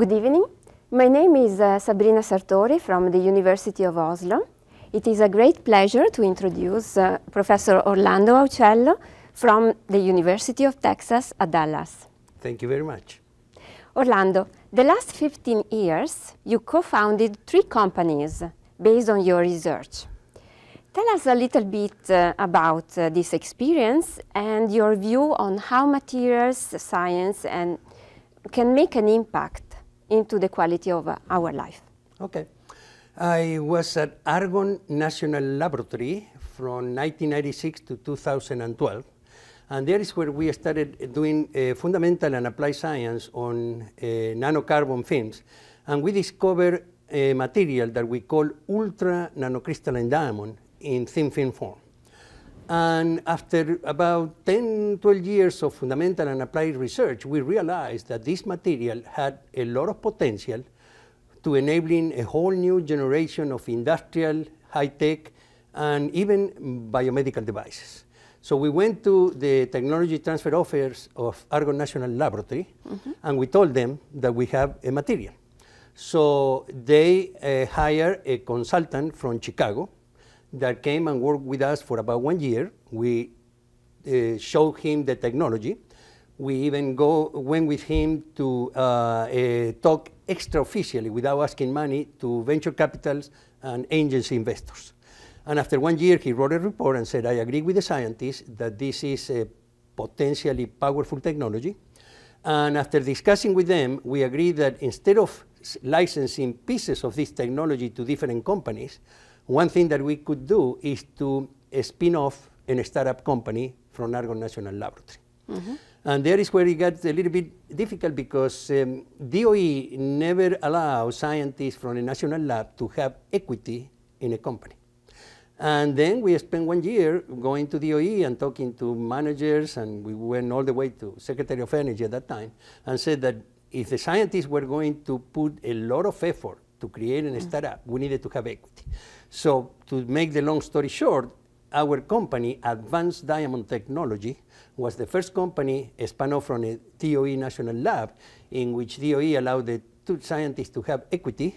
Good evening. My name is uh, Sabrina Sartori from the University of Oslo. It is a great pleasure to introduce uh, Professor Orlando Aucello from the University of Texas at Dallas. Thank you very much. Orlando, the last 15 years you co-founded three companies based on your research. Tell us a little bit uh, about uh, this experience and your view on how materials science and can make an impact into the quality of uh, our life. Okay. I was at Argonne National Laboratory from 1996 to 2012. And there is where we started doing uh, fundamental and applied science on uh, nanocarbon films. And we discovered a material that we call ultra nanocrystalline diamond in thin film form. And after about 10, 12 years of fundamental and applied research, we realized that this material had a lot of potential to enabling a whole new generation of industrial, high-tech, and even biomedical devices. So we went to the technology transfer office of Argonne National Laboratory, mm -hmm. and we told them that we have a material. So they uh, hired a consultant from Chicago, that came and worked with us for about one year. We uh, showed him the technology. We even go went with him to uh, uh, talk extraofficially without asking money to venture capitals and angel investors. And after one year, he wrote a report and said, I agree with the scientists that this is a potentially powerful technology. And after discussing with them, we agreed that instead of licensing pieces of this technology to different companies, one thing that we could do is to spin off a startup company from Argonne National Laboratory. Mm -hmm. And there is where it gets a little bit difficult because um, DOE never allows scientists from a national lab to have equity in a company. And then we spent one year going to DOE and talking to managers, and we went all the way to Secretary of Energy at that time, and said that if the scientists were going to put a lot of effort to create a mm -hmm. startup, we needed to have equity. So to make the long story short, our company, Advanced Diamond Technology, was the first company spun off from a DOE national lab in which DOE allowed the two scientists to have equity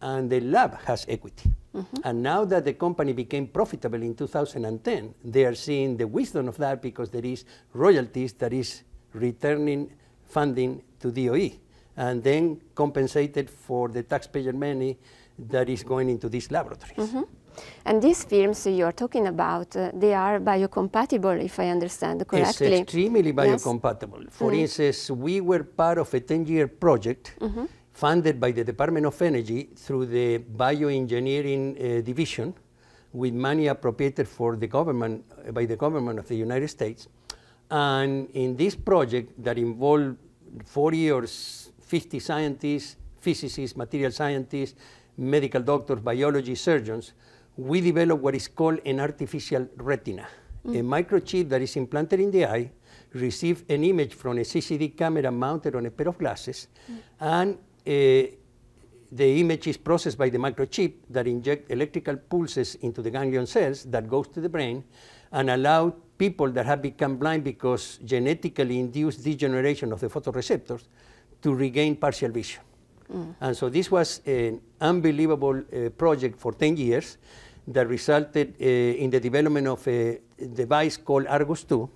and the lab has equity. Mm -hmm. And now that the company became profitable in 2010, they are seeing the wisdom of that because there is royalties that is returning funding to DOE and then compensated for the taxpayer money that is going into these laboratories. Mm -hmm. And these films you are talking about, uh, they are biocompatible, if I understand correctly. It's extremely biocompatible. Yes. For mm instance, we were part of a 10-year project mm -hmm. funded by the Department of Energy through the Bioengineering uh, Division with money appropriated for the government, uh, by the government of the United States. And in this project that involved 40 or 50 scientists, physicists, material scientists, medical doctors, biology, surgeons, we developed what is called an artificial retina. Mm. A microchip that is implanted in the eye receives an image from a CCD camera mounted on a pair of glasses, mm. and uh, the image is processed by the microchip that inject electrical pulses into the ganglion cells that goes to the brain and allow people that have become blind because genetically induced degeneration of the photoreceptors to regain partial vision. Mm. And so this was an unbelievable uh, project for 10 years that resulted uh, in the development of a device called Argus 2,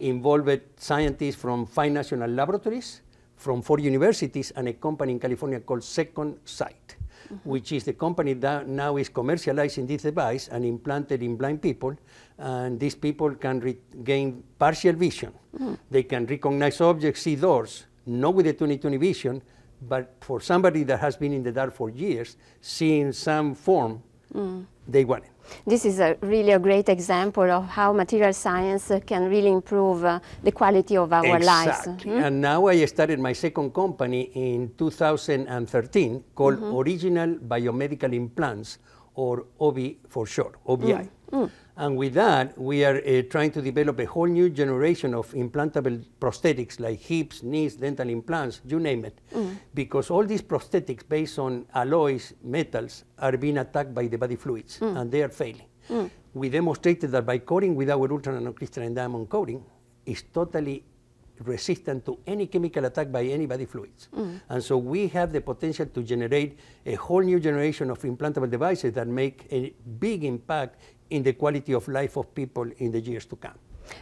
involved scientists from five national laboratories, from four universities, and a company in California called Second Sight. Mm -hmm. which is the company that now is commercializing this device and implanted in blind people. And these people can regain partial vision. Mm. They can recognize objects, see doors, not with the 20/20 vision, but for somebody that has been in the dark for years, seeing some form, mm. they want it. This is a really a great example of how material science can really improve uh, the quality of our exactly. lives. Mm? Mm-hmm. And now I started my second company in 2013 called mm -hmm. Original Biomedical Implants, or OBI for short, OBI. Mm. mm. And with that, we are uh, trying to develop a whole new generation of implantable prosthetics like hips, knees, dental implants, you name it. Mm Because all these prosthetics based on alloys, metals, are being attacked by the body fluids mm. and they are failing. Mm. We demonstrated that by coating with our ultra nanocrystalline diamond coating is totally resistant to any chemical attack by any body fluids. Mm. And so we have the potential to generate a whole new generation of implantable devices that make a big impact in the quality of life of people in the years to come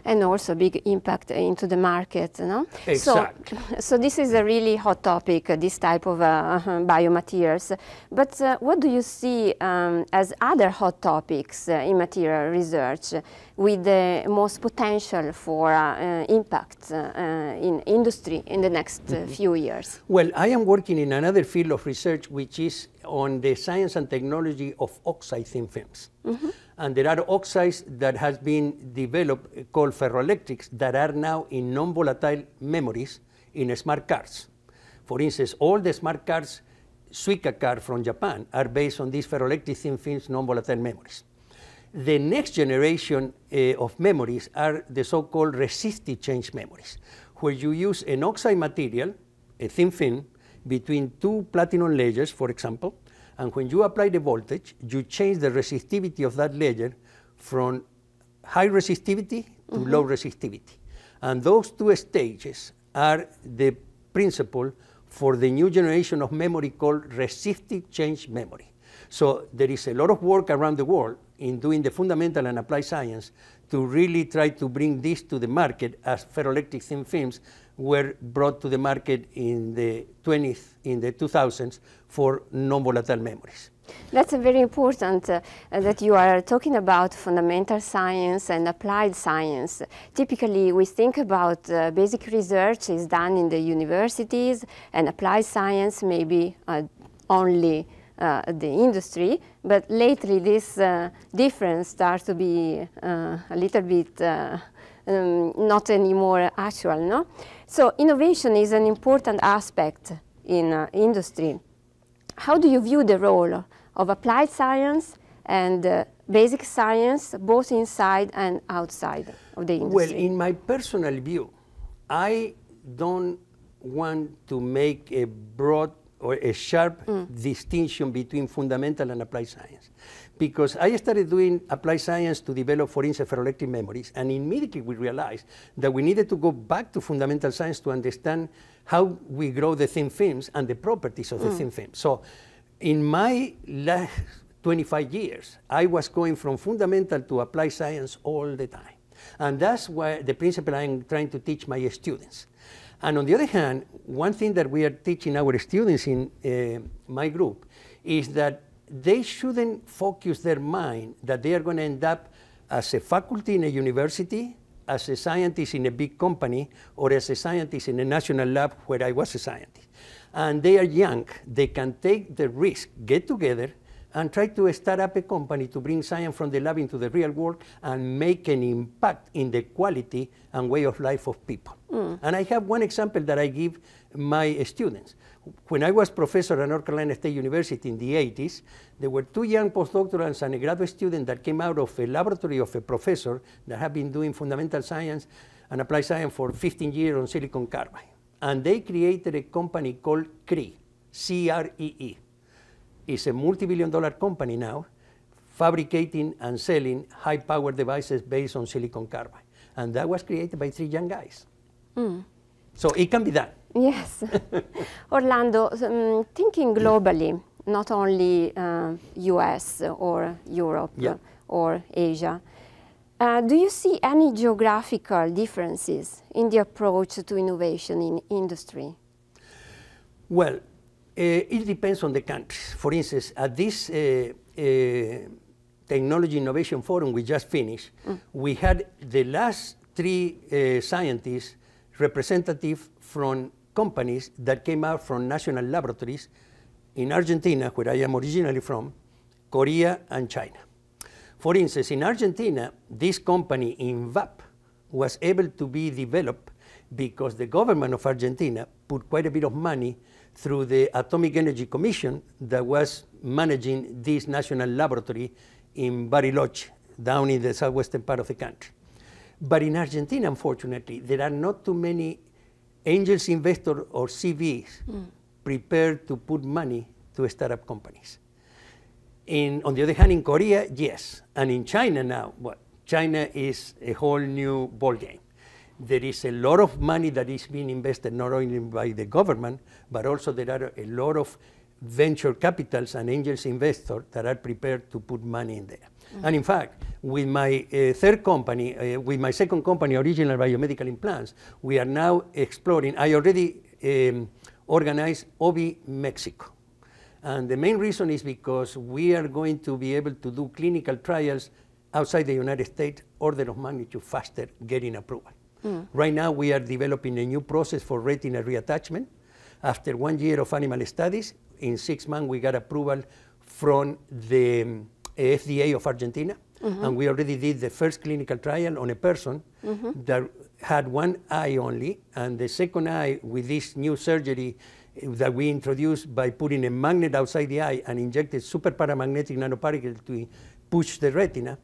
and also big impact into the market. No? Exactly. So, so this is a really hot topic, uh, this type of uh, biomaterials. But uh, what do you see um, as other hot topics uh, in material research with the most potential for uh, uh impact in industry in the next mm -hmm. few years? Well, I am working in another field of research, which is on the science and technology of oxide thin films. Mm -hmm. And there are oxides that has been developed called ferroelectrics that are now in non-volatile memories in smart cards. For instance, all the smart cards, Suica card from Japan, are based on these ferroelectric thin films non-volatile memories. The next generation uh, of memories are the so-called resistive change memories, where you use an oxide material, a thin film, between two platinum layers, for example, and when you apply the voltage, you change the resistivity of that layer from high resistivity to mm -hmm. low resistivity. And those two stages are the principle for the new generation of memory called resistive change memory. So there is a lot of work around the world in doing the fundamental and applied science to really try to bring this to the market as ferroelectric thin films were brought to the market in the 20th, in the 2000s for non-volatile memories. That's very important uh, that you are talking about fundamental science and applied science. Typically, we think about uh, basic research is done in the universities and applied science maybe uh, only uh, the industry, but lately this uh, difference starts to be uh, a little bit uh, um, not anymore actual. No, so innovation is an important aspect in uh, industry. How do you view the role of applied science and uh, basic science, both inside and outside of the industry? Well, in my personal view, I don't want to make a broad or a sharp mm. distinction between fundamental and applied science. Because I started doing applied science to develop, for instance, ferroelectric memories, and immediately we realized that we needed to go back to fundamental science to understand how we grow the thin films and the properties of mm. the thin films. So, in my last 25 years, I was going from fundamental to applied science all the time. And that's why the principle I'm trying to teach my students. And on the other hand, one thing that we are teaching our students in uh, my group is that they shouldn't focus their mind that they are going to end up as a faculty in a university, as a scientist in a big company, or as a scientist in a national lab where I was a scientist. And they are young. They can take the risk, get together, and try to start up a company to bring science from the lab into the real world and make an impact in the quality and way of life of people. Mm. And I have one example that I give my students. When I was professor at North Carolina State University in the 80s, there were two young postdoctorants and a graduate student that came out of a laboratory of a professor that had been doing fundamental science and applied science for 15 years on silicon carbide. And they created a company called CREE, C-R-E-E. It's a multi-billion dollar company now, fabricating and selling high-power devices based on silicon carbide. And that was created by three young guys. Mm. So it can be that Yes. Orlando, um, thinking globally, not only uh, US or Europe yeah. or Asia, uh, do you see any geographical differences in the approach to innovation in industry? Well, uh, it depends on the country. For instance, at this uh, uh, Technology Innovation Forum we just finished, mm. we had the last three uh, scientists representative from companies that came out from national laboratories in Argentina, where I am originally from, Korea, and China. For instance, in Argentina, this company in VAP was able to be developed because the government of Argentina put quite a bit of money through the Atomic Energy Commission that was managing this national laboratory in Bariloche, down in the southwestern part of the country. But in Argentina, unfortunately, there are not too many angels investor or CVs mm. prepared to put money to startup companies. In, on the other hand, in Korea, yes. And in China now, well, China is a whole new ballgame. There is a lot of money that is being invested not only by the government, but also there are a lot of venture capitals and angels investors that are prepared to put money in there. Mm -hmm. And in fact, with my uh, third company, uh, with my second company, Original Biomedical Implants, we are now exploring. I already um, organized OBI Mexico. And the main reason is because we are going to be able to do clinical trials outside the United States order of magnitude faster getting approval. Mm. Right now we are developing a new process for retina reattachment. After one year of animal studies, in six months we got approval from the eh, FDA of Argentina, mm -hmm. and we already did the first clinical trial on a person mm -hmm. that had one eye only, and the second eye with this new surgery eh, that we introduced by putting a magnet outside the eye and injected super paramagnetic nanoparticles to push the retina.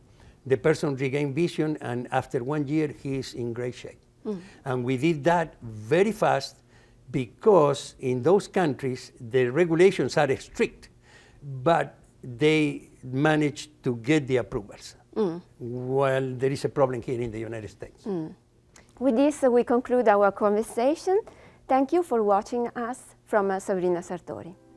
The person regained vision, and after one year, he is in great shape. Mm -hmm. And we did that very fast because in those countries the regulations are strict, but they manage to get the approvals. Mm. there is a problem here in the United States. Mm. With this, uh, we conclude our conversation. Thank you for watching us from uh, Sabrina Sartori.